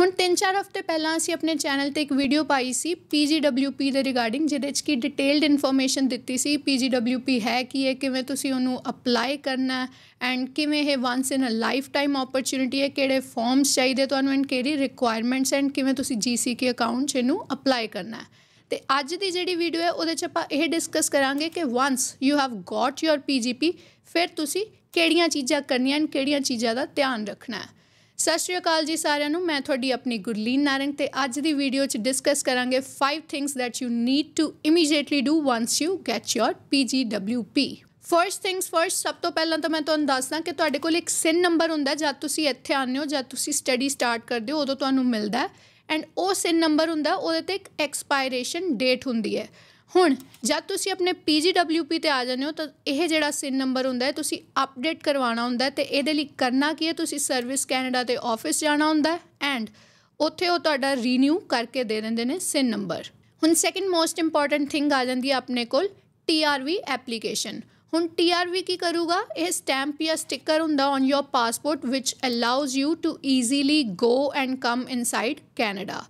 ਹੁਣ 3-4 ਹਫ਼ਤੇ ਪਹਿਲਾਂ ਅਸੀਂ ਆਪਣੇ ਚੈਨਲ ਤੇ ਇੱਕ ਵੀਡੀਓ ਪਾਈ ਸੀ PGWP ਦੇ ਰਿਗਾਰਡਿੰਗ ਜਿਹਦੇ ਵਿੱਚ ਕੀ ਡਿਟੇਲਡ ਇਨਫੋਰਮੇਸ਼ਨ ਦਿੱਤੀ ਸੀ PGWP ਹੈ ਕੀ ਹੈ ਕਿਵੇਂ ਤੁਸੀਂ ਉਹਨੂੰ ਅਪਲਾਈ ਕਰਨਾ ਐਂਡ ਕਿਵੇਂ ਇਹ once in a lifetime opportunity ਹੈ ਕਿਹੜੇ ਫਾਰਮਸ ਚਾਹੀਦੇ ਤੁਹਾਨੂੰ ਐਂਡ ਕਿਹੜੀ ਰਿਕੁਆਇਰਮੈਂਟਸ ਐਂਡ ਕਿਵੇਂ ਤੁਸੀਂ GCK ਅਕਾਊਂਟ 'ਚ ਇਹਨੂੰ ਅਪਲਾਈ ਕਰਨਾ ਤੇ ਅੱਜ ਦੀ ਜਿਹੜੀ ਵੀਡੀਓ ਹੈ ਉਹਦੇ 'ਚ ਆਪਾਂ ਇਹ ਡਿਸਕਸ ਕਰਾਂਗੇ ਕਿ once you have got your PGP ਫਿਰ ਤੁਸੀਂ ਕਿਹੜੀਆਂ ਚੀਜ਼ਾਂ ਕਰਨੀਆਂ ਐਂਡ ਕਿਹੜੀਆਂ ਚੀਜ਼ਾਂ ਦਾ ਧਿਆਨ ਰੱਖਣਾ ਹੈ ਸਤਿ ਸ਼੍ਰੀ ਅਕਾਲ ਜੀ ਸਾਰਿਆਂ ਨੂੰ ਮੈਂ ਤੁਹਾਡੀ ਆਪਣੀ ਗੁਰਲੀਨ ਨਾਰੰਗ ਤੇ ਅੱਜ ਦੀ ਵੀਡੀਓ 'ਚ ਡਿਸਕਸ ਕਰਾਂਗੇ 5 things that you need to immediately do once you get your PGWP first things first ਸਭ ਤੋਂ ਪਹਿਲਾਂ ਤਾਂ ਮੈਂ ਤੁਹਾਨੂੰ ਦੱਸਦਾ ਕਿ ਤੁਹਾਡੇ ਕੋਲ ਇੱਕ ਸਿਨ ਨੰਬਰ ਹੁੰਦਾ ਜਦ ਤੁਸੀਂ ਇੱਥੇ ਆਉਂਦੇ ਹੋ ਜਦ ਤੁਸੀਂ ਸਟੱਡੀ ਸਟਾਰਟ ਕਰਦੇ ਹੋ ਉਦੋਂ ਤੁਹਾਨੂੰ ਮਿਲਦਾ ਐਂਡ ਉਹ ਸਿਨ ਨੰਬਰ ਹੁੰਦਾ ਉਹਦੇ ਤੇ ਇੱਕ ਐਕਸਪਾਇਰੇਸ਼ਨ ਡੇਟ ਹੁੰਦੀ ਹੈ ਹੁਣ ਜਦ ਤੁਸੀਂ ਆਪਣੇ PGWP ਤੇ ਆ ਜਾਂਦੇ ਹੋ ਤਾਂ ਇਹ ਜਿਹੜਾ ਸਿਨ ਨੰਬਰ ਹੁੰਦਾ ਹੈ ਤੁਸੀਂ ਅਪਡੇਟ ਕਰਵਾਉਣਾ ਹੁੰਦਾ ਤੇ ਇਹਦੇ ਲਈ ਕਰਨਾ ਕੀ ਹੈ ਤੁਸੀਂ ਸਰਵਿਸ ਕੈਨੇਡਾ ਦੇ ਆਫਿਸ ਜਾਣਾ ਹੁੰਦਾ ਐਂਡ ਉੱਥੇ ਉਹ ਤੁਹਾਡਾ ਰੀਨਿਊ ਕਰਕੇ ਦੇ ਦਿੰਦੇ ਨੇ ਸਿਨ ਨੰਬਰ ਹੁਣ ਸੈਕਿੰਡ ਮੋਸਟ ਇੰਪੋਰਟੈਂਟ ਥਿੰਗ ਆ ਜਾਂਦੀ ਹੈ ਆਪਣੇ ਕੋਲ TRV ਐਪਲੀਕੇਸ਼ਨ ਹੁਣ TRV ਕੀ ਕਰੂਗਾ ਇਹ ਸਟੈਂਪ ਜਾਂ ਸਟicker ਹੁੰਦਾ ਔਨ ਯੋਰ ਪਾਸਪੋਰਟ ਵਿਚ allows you to easily go and come inside Canada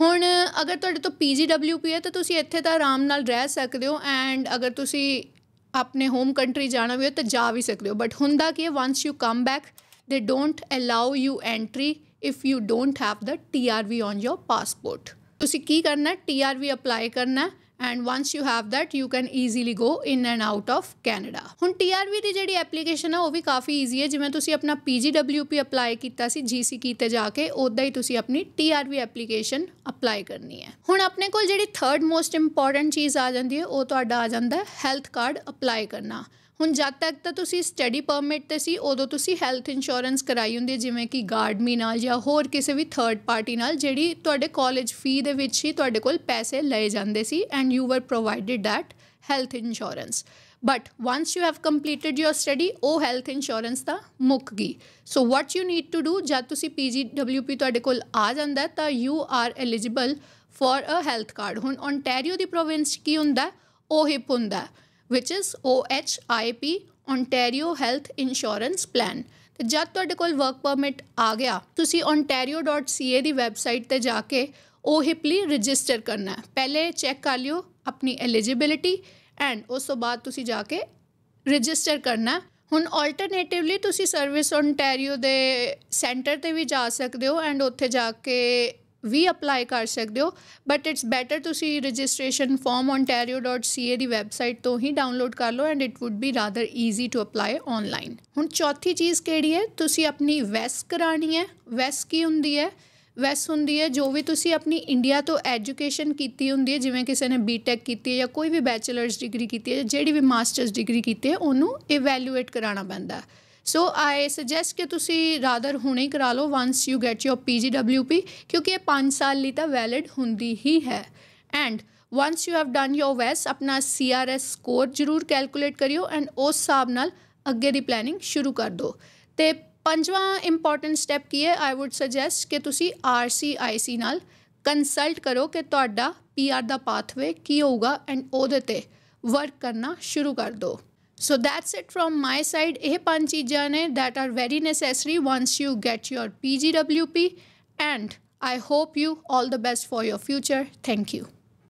ਹੁਣ ਅਗਰ ਤੁਹਾਡੇ ਤੋਂ ਪੀਜੀਡਬਲਯੂਪੀ ਹੈ ਤਾਂ ਤੁਸੀਂ ਇੱਥੇ ਤਾਂ ਆਰਾਮ ਨਾਲ ਰਹਿ ਸਕਦੇ ਹੋ ਐਂਡ ਅਗਰ ਤੁਸੀਂ ਆਪਣੇ ਹੋਮ ਕੰਟਰੀ ਜਾਣਾ ਵੀ ਹੋ ਤਾਂ ਜਾ ਵੀ ਸਕਦੇ ਹੋ ਬਟ ਹੁੰਦਾ ਕੀ ਹੈ once you come back they don't allow you entry if you don't have the TRV on your passport ਤੁਸੀਂ ਕੀ ਕਰਨਾ ਟੀਆਰਵੀ ਅਪਲਾਈ ਕਰਨਾ and once you have that you can easily go in and out of Canada ਹੁਣ TRV ਦੀ ਜਿਹੜੀ application ਹੈ ਉਹ ਵੀ ਕਾਫੀ easy ਹੈ ਜਿਵੇਂ ਤੁਸੀਂ ਆਪਣਾ ਪੀਜੀਡਬਲਯੂਪੀ ਅਪਲਾਈ ਕੀਤਾ ਸੀ ਜੀਸੀਕੀ ਤੇ ਜਾ ਕੇ ਉਦਾਂ ਹੀ ਤੁਸੀਂ ਆਪਣੀ ਟੀਆਰਵੀ ਐਪਲੀਕੇਸ਼ਨ ਅਪਲਾਈ ਕਰਨੀ ਹੈ ਹੁਣ ਆਪਣੇ ਕੋਲ ਜਿਹੜੀ ਥਰਡ ਮੋਸਟ ਇੰਪੋਰਟੈਂਟ ਚੀਜ਼ ਆ ਜਾਂਦੀ ਹੈ ਉਹ ਤੁਹਾਡਾ ਆ ਜਾਂਦਾ ਹੈ ਹੈਲਥ ਕਾਰਡ ਅਪਲਾਈ ਕਰਨਾ ਹੁਣ ਜਦ ਤੱਕ ਤਾਂ ਤੁਸੀਂ ਸਟੱਡੀ ਪਰਮਿਟ ਤੇ ਸੀ ਉਦੋਂ ਤੁਸੀਂ ਹੈਲਥ ਇੰਸ਼ੋਰੈਂਸ ਕਰਾਈ ਹੁੰਦੀ ਜਿਵੇਂ ਕਿ ਗਾਰਡਮੀ ਨਾਲ ਜਾਂ ਹੋਰ ਕਿਸੇ ਵੀ ਥਰਡ ਪਾਰਟੀ ਨਾਲ ਜਿਹੜੀ ਤੁਹਾਡੇ ਕਾਲਜ ਫੀ ਦੇ ਵਿੱਚ ਹੀ ਤੁਹਾਡੇ ਕੋਲ ਪੈਸੇ ਲਏ ਜਾਂਦੇ ਸੀ and you were provided that health insurance but once you have completed your study ਉਹ ਹੈਲਥ ਇੰਸ਼ੋਰੈਂਸ ਦਾ ਮੁੱਕ ਗਈ so what you need to do ਜਦ ਤੁਸੀਂ ਪੀਜੀ ਪੀ ਤੁਹਾਡੇ ਕੋਲ ਆ ਜਾਂਦਾ ਤਾਂ you are eligible for a health card ਹੁਣ ਓਨਟਾਰੀਓ ਦੀ ਪ੍ਰੋਵਿੰਸ ਕੀ ਹੁੰਦਾ ਉਹ ਹੀ ਹੁੰਦਾ which is OHIP Ontario Health Insurance Plan ਤੇ ਜਦ ਤੁਹਾਡੇ ਕੋਲ ਵਰਕ ਪਰਮਿਟ ਆ ਗਿਆ ਤੁਸੀਂ ontario.ca ਦੀ ਵੈਬਸਾਈਟ ਤੇ ਜਾ ਕੇ ਉਹ ਹਿਪਲੀ ਰਜਿਸਟਰ ਕਰਨਾ ਹੈ ਪਹਿਲੇ ਚੈੱਕ ਕਰ ਲਿਓ ਆਪਣੀ ਐਲੀਜੀਬਿਲਟੀ ਐਂਡ ਉਸ ਤੋਂ ਬਾਅਦ ਤੁਸੀਂ ਜਾ ਕੇ ਰਜਿਸਟਰ ਕਰਨਾ ਹੁਣ ਆਲਟਰਨੇਟਿਵਲੀ ਤੁਸੀਂ ਸਰਵਿਸ ਓਨਟਾਰੀਓ ਦੇ ਸੈਂਟਰ ਤੇ ਵੀ ਜਾ ਸਕਦੇ ਹੋ ਐਂਡ ਉੱਥੇ ਜਾ ਕੇ ਵੀ ਅਪਲਾਈ ਕਰ ਸਕਦੇ ਹੋ ਬਟ ਇਟਸ ਬੈਟਰ ਤੁਸੀਂ ਰਜਿਸਟ੍ਰੇਸ਼ਨ ਫਾਰਮ ontario.ca ਦੀ ਵੈਬਸਾਈਟ ਤੋਂ ਹੀ ਡਾਊਨਲੋਡ ਕਰ ਲਓ and it would be rather easy to apply online ਹੁਣ ਚੌਥੀ ਚੀਜ਼ ਕਿਹੜੀ ਹੈ ਤੁਸੀਂ ਆਪਣੀ ਵੈਸ ਕਰਾਣੀ ਹੈ ਵੈਸ ਕੀ ਹੁੰਦੀ ਹੈ ਵੈਸ ਹੁੰਦੀ ਹੈ ਜੋ ਵੀ ਤੁਸੀਂ ਆਪਣੀ ਇੰਡੀਆ ਤੋਂ ਐਜੂਕੇਸ਼ਨ ਕੀਤੀ ਹੁੰਦੀ ਹੈ ਜਿਵੇਂ ਕਿਸੇ ਨੇ ਬੀਟੈਕ ਕੀਤੀ ਹੈ ਜਾਂ ਕੋਈ ਵੀ ਬੈਚਲਰਸ ਡਿਗਰੀ ਕੀਤੀ ਹੈ ਜਿਹੜੀ ਵੀ ਮਾਸਟਰਸ ਡਿਗਰੀ ਕੀਤੀ ਹੈ ਉਹਨੂੰ ਇਵੈਲੂਏਟ ਕਰਾਉਣਾ ਪੈਂਦਾ ਹੈ ਸੋ ਆਈ ਸੁਜੈਸਟ ਕਿ ਤੁਸੀਂ ਰਾਦਰ ਹੁਣੇ ਕਰਾ ਲਓ once you get your P G W P ਕਿਉਂਕਿ ਇਹ 5 ਸਾਲ ਲਈ ਤਾਂ ਵੈਲਿਡ ਹੁੰਦੀ ਹੀ ਹੈ and once you have done your ਵੈਸ ਆਪਣਾ ਸੀਆਰਐਸ ਸਕੋਰ ਜ਼ਰੂਰ ਕੈਲਕੂਲੇਟ ਕਰਿਓ ਐਂਡ ਉਸ ਹਿਸਾਬ ਨਾਲ ਅੱਗੇ ਦੀ ਪਲੈਨਿੰਗ ਸ਼ੁਰੂ ਕਰ ਦਿਓ ਤੇ ਪੰਜਵਾਂ ਇੰਪੋਰਟੈਂਟ ਸਟੈਪ ਕੀ ਹੈ ਆਈ ਊਡ ਸੁਜੈਸਟ ਕਿ ਤੁਸੀਂ ਆਰਸੀਆਈਸੀ ਨਾਲ ਕੰਸਲਟ ਕਰੋ ਕਿ ਤੁਹਾਡਾ ਪੀਆਰ ਦਾ ਪਾਥਵੇ ਕੀ ਹੋਊਗਾ ਐਂਡ ਉਹਦੇ ਤੇ ਵਰਕ ਕਰਨਾ ਸ਼ੁਰੂ ਕਰ ਦਿਓ So that's it from my side. A ਪੰਜ ਚੀਜ਼ਾਂ that are very necessary once you get your PGWP and I hope you all the best for your future. Thank you.